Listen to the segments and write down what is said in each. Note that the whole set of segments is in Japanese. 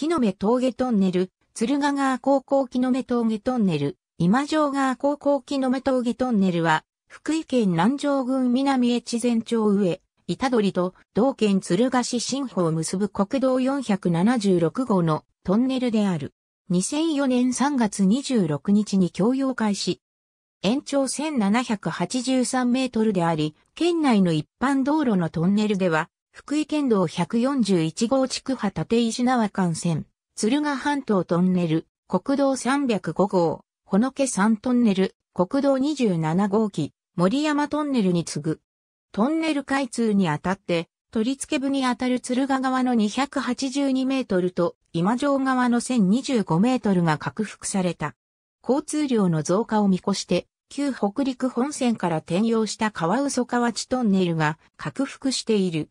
木の目峠トンネル、鶴ヶ川高校木の目峠トンネル、今城川高校木の目峠トンネルは、福井県南城郡南越前町上、板取と同県鶴ヶ市新保を結ぶ国道476号のトンネルである。2004年3月26日に供用開始。延長1783メートルであり、県内の一般道路のトンネルでは、福井県道141号地区派立石縄幹線、鶴ヶ半島トンネル、国道305号、ほのけ3トンネル、国道27号機、森山トンネルに次ぐ。トンネル開通にあたって、取り付け部にあたる鶴ヶ側の282メートルと今城側の1025メートルが拡幅された。交通量の増加を見越して、旧北陸本線から転用した川嘘河内トンネルが拡幅している。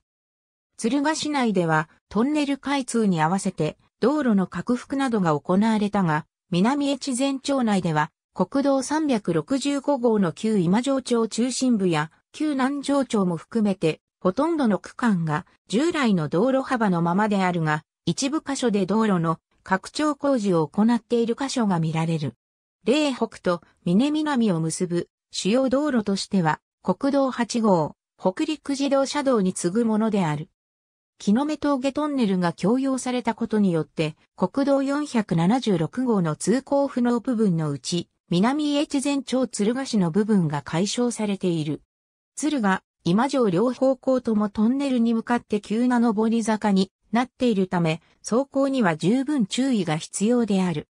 鶴ヶ市内ではトンネル開通に合わせて道路の拡幅などが行われたが、南越前町内では国道365号の旧今城町中心部や旧南城町も含めてほとんどの区間が従来の道路幅のままであるが、一部箇所で道路の拡張工事を行っている箇所が見られる。霊北と峰南を結ぶ主要道路としては国道8号、北陸自動車道に次ぐものである。木の目峠トンネルが供用されたことによって、国道476号の通行不能部分のうち、南越前町鶴ヶ市の部分が解消されている。鶴ヶ、今城両方向ともトンネルに向かって急な上り坂になっているため、走行には十分注意が必要である。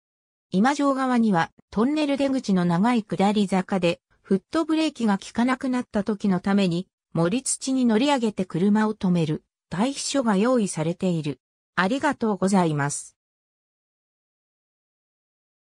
今城側には、トンネル出口の長い下り坂で、フットブレーキが効かなくなった時のために、森土に乗り上げて車を止める。対秘書が用意されている。ありがとうございます。